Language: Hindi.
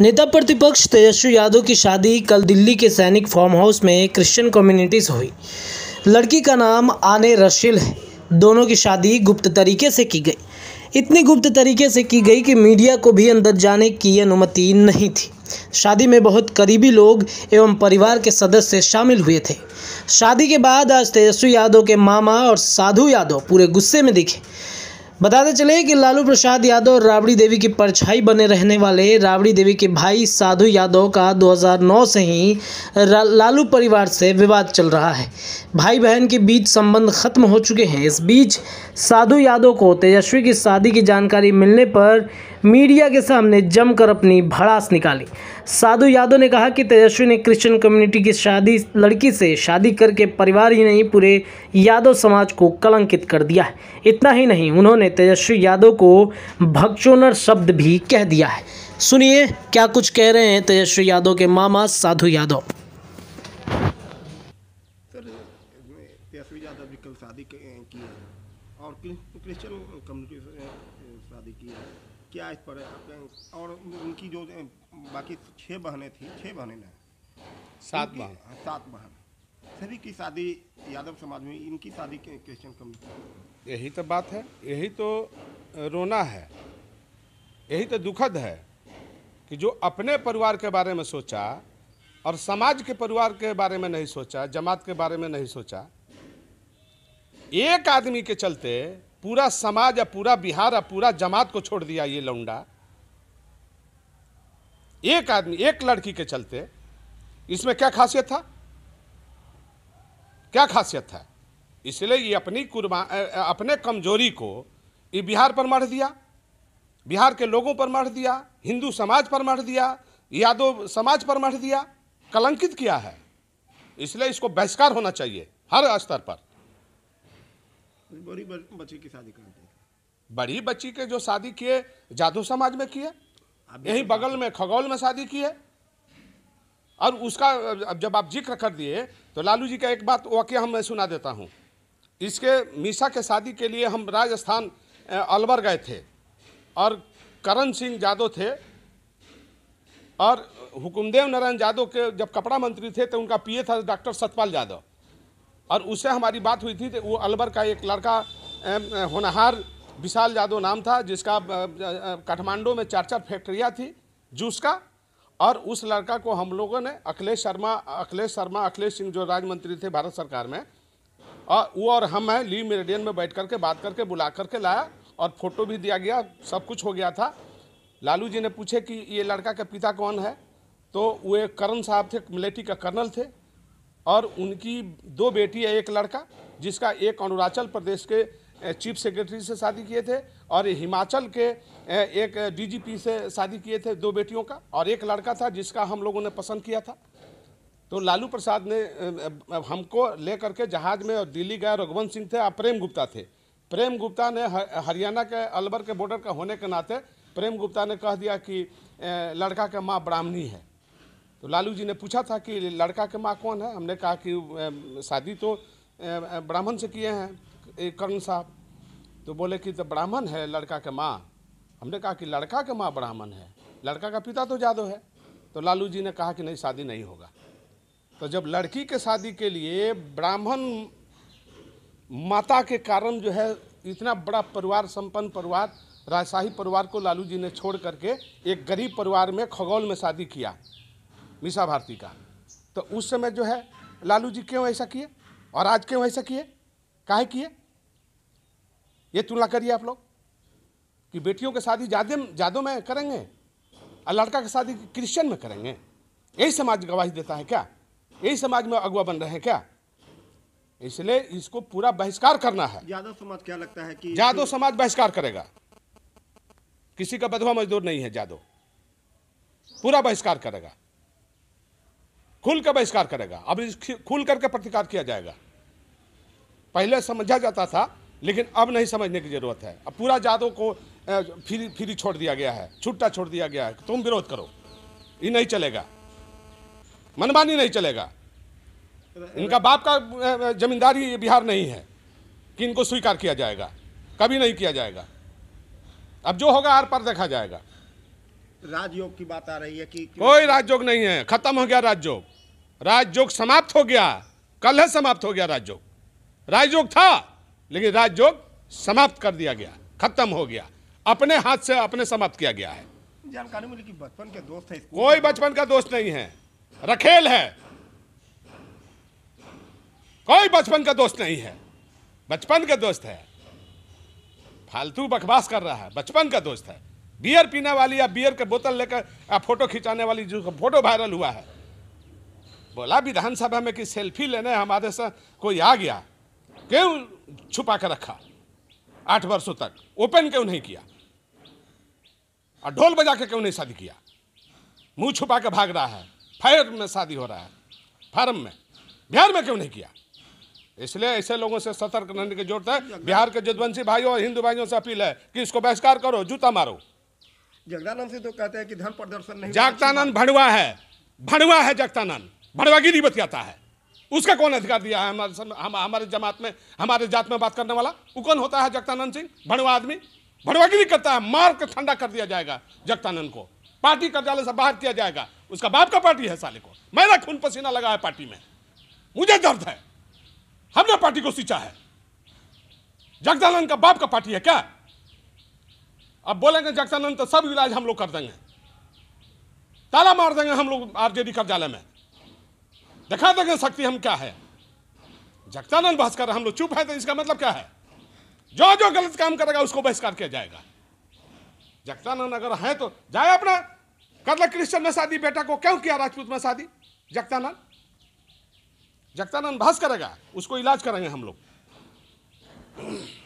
नेता प्रतिपक्ष तेजस्वी यादव की शादी कल दिल्ली के सैनिक फार्म हाउस में क्रिश्चियन कम्युनिटी से हुई लड़की का नाम आने रशील है दोनों की शादी गुप्त तरीके से की गई इतनी गुप्त तरीके से की गई कि मीडिया को भी अंदर जाने की अनुमति नहीं थी शादी में बहुत करीबी लोग एवं परिवार के सदस्य शामिल हुए थे शादी के बाद आज तेजस्वी यादव के मामा और साधु यादव पूरे गुस्से में दिखे बताते चले कि लालू प्रसाद यादव और राबड़ी देवी की परछाई बने रहने वाले राबड़ी देवी के भाई साधु यादव का 2009 से ही लालू परिवार से विवाद चल रहा है भाई बहन के बीच संबंध खत्म हो चुके हैं इस बीच साधु यादव को तेजस्वी की शादी की जानकारी मिलने पर मीडिया के सामने जमकर अपनी भड़ास निकाली साधु यादव ने कहा कि तेजस्वी ने क्रिश्चियन कम्युनिटी की शादी लड़की से शादी करके परिवार ही नहीं पूरे यादव समाज को कलंकित कर दिया है इतना ही नहीं उन्होंने तेजस्वी यादव को भक्चोनर शब्द भी कह दिया है सुनिए क्या कुछ कह रहे हैं तेजस्वी यादव के मामा साधु यादव शादी की है और क्रिश्चियन कम्युनिटी से शादी की है क्या इस पर और उनकी जो बाकी छह बहनें थी छह बहनें ने सात बहन हाँ, सात बहन सभी की शादी यादव समाज में इनकी शादी क्रिश्चियन कम्युनिटी यही तो बात है यही तो रोना है यही तो दुखद है कि जो अपने परिवार के बारे में सोचा और समाज के परिवार के बारे में नहीं सोचा जमात के बारे में नहीं सोचा एक आदमी के चलते पूरा समाज या पूरा बिहार या पूरा जमात को छोड़ दिया ये लौंडा एक आदमी एक लड़की के चलते इसमें क्या खासियत था क्या खासियत है इसलिए ये अपनी कुर्बान अपने कमजोरी को ये बिहार पर मढ़ दिया बिहार के लोगों पर मढ़ दिया हिंदू समाज पर मढ़ दिया यादव समाज पर मढ़ दिया कलंकित किया है इसलिए इसको बहिष्कार होना चाहिए हर स्तर पर बड़ी बच्ची की शादी कर बड़ी बच्ची के जो शादी किए जादू समाज में किए यही बगल में खगौल में शादी किए और उसका जब आप जिक्र कर दिए तो लालू जी का एक बात वाक्य हम मैं सुना देता हूँ इसके मीसा के शादी के लिए हम राजस्थान अलवर गए थे और करण सिंह यादव थे और हुकुमदेव नारायण जादव के जब कपड़ा मंत्री थे तो उनका पीए था डॉक्टर सतपाल यादव और उससे हमारी बात हुई थी तो वो अलवर का एक लड़का होनहार विशाल यादव नाम था जिसका काठमांडू में चार चार फैक्ट्रियाँ थी जूस का और उस लड़का को हम लोगों ने अखिलेश शर्मा अखिलेश शर्मा अखिलेश सिंह जो राज्य मंत्री थे भारत सरकार में और वो और हम हैं ली मेरेडियन में बैठ करके बात करके बुला करके लाया और फोटो भी दिया गया सब कुछ हो गया था लालू जी ने पूछे कि ये लड़का का पिता कौन है तो वो एक करण साहब थे मिलिट्री का कर्नल थे और उनकी दो बेटी है एक लड़का जिसका एक अरुणाचल प्रदेश के चीफ सेक्रेटरी से शादी किए थे और हिमाचल के एक डीजीपी से शादी किए थे दो बेटियों का और एक लड़का था जिसका हम लोगों ने पसंद किया था तो लालू प्रसाद ने हमको लेकर के जहाज़ में और दिल्ली गए रघुवंत सिंह थे और प्रेम गुप्ता थे प्रेम गुप्ता ने हरियाणा के अलवर के बॉर्डर का होने के नाते प्रेम गुप्ता ने कह दिया कि लड़का का माँ ब्राह्मणी है तो लालू जी ने पूछा था कि लड़का के माँ कौन है हमने कहा कि शादी तो ब्राह्मण से किए हैं कर्ण साहब तो बोले कि तो ब्राह्मण है लड़का के माँ हमने कहा कि लड़का के माँ ब्राह्मण है लड़का का पिता तो जादो है तो लालू जी ने कहा कि नहीं शादी नहीं होगा तो जब लड़की के शादी के लिए ब्राह्मण माता के कारण जो है इतना बड़ा परिवार संपन्न परिवार राजशाही परिवार को लालू जी ने छोड़ करके एक गरीब परिवार में खगौल में शादी किया मीसा भारती का तो उस समय जो है लालू जी क्यों ऐसा किए और आज क्यों ऐसा किए काहे किए ये तुलना करिए आप लोग कि बेटियों की शादी जादे जादों में करेंगे और लड़का की शादी क्रिश्चियन में करेंगे यही समाज गवाही देता है क्या यही समाज में अगुआ बन रहे हैं क्या इसलिए इसको पूरा बहिष्कार करना है यादव समाज क्या लगता है कि यादव समाज बहिष्कार करेगा किसी का बधवा मजदूर नहीं है यादव पूरा बहिष्कार करेगा खुल का बहिष्कार करेगा अब खुल करके प्रतिकार किया जाएगा पहले समझा जाता था लेकिन अब नहीं समझने की जरूरत है अब पूरा जादव को फिर फिर छोड़ दिया गया है छुट्टा छोड़ दिया गया है तुम विरोध करो ये नहीं चलेगा मनमानी नहीं चलेगा इनका बाप का जमींदारी बिहार नहीं है कि इनको स्वीकार किया जाएगा कभी नहीं किया जाएगा अब जो होगा आर पर देखा जाएगा राजयोग की बात आ रही है कि कोई राजयोग नहीं है खत्म हो गया राजयोग राजयोग समाप्त हो गया कल है समाप्त हो गया राजयोग राजयोग था लेकिन राजयोग समाप्त कर दिया गया खत्म हो गया अपने हाथ से अपने समाप्त किया गया है जानकारी मिली कि बचपन के दोस्त है कोई बचपन का दोस्त नहीं है रखेल है कोई बचपन का दोस्त नहीं है बचपन का दोस्त है फालतू बकवास कर रहा है बचपन का दोस्त है बियर पीने वाली या बियर के बोतल लेकर फोटो खिंचाने वाली जो फोटो वायरल हुआ है बोला विधानसभा में कि सेल्फी लेने हमारे से कोई आ गया क्यों छुपा कर रखा आठ वर्षों तक ओपन क्यों नहीं किया और ढोल बजा के क्यों नहीं शादी किया मुंह छुपा के भाग रहा है फायर में शादी हो रहा है फार्म में बिहार में क्यों नहीं किया इसलिए ऐसे लोगों से सतर्क रहने की जरूरत है बिहार के जदवंशी भाइयों और हिंदू भाइयों से अपील है कि इसको बहिष्कार करो जूता मारो जगदानंद से तो कहते हैं कि धर्म प्रदर्शन नहीं जगतानंद भड़ुआ है भड़ुआ है जगतानंद भड़वागिरी बतियाता है उसका कौन अधिकार दिया है हमारे हम, हमारे जमात में हमारे जात में बात करने वाला वो कौन होता है जगतानंद सिंह भड़वा आदमी भड़वागिरी करता है मार कर ठंडा कर दिया जाएगा जगतानंद को पार्टी कार्यालय से बाहर किया जाएगा उसका बाप का पार्टी है साले को मेरा खून पसीना लगा है पार्टी में मुझे दर्द है हमने पार्टी को सींचा है जगदानंद का बाप का पार्टी है क्या अब बोलेंगे जगदानंद तो सब इलाज हम लोग कर देंगे ताला मार देंगे हम लोग आरजेडी कार्यालय में दिखा देंगे शक्ति हम क्या है जगतानंद भास्कर हम लोग चुप है तो इसका मतलब क्या है जो जो गलत काम करेगा उसको बहिष्कार किया जाएगा जगतानंद अगर है तो जाए अपना कर ले क्रिश्चियन में शादी बेटा को क्यों किया राजपूत में शादी जगतानंद जगतानंद भास्कर उसको इलाज करेंगे हम लोग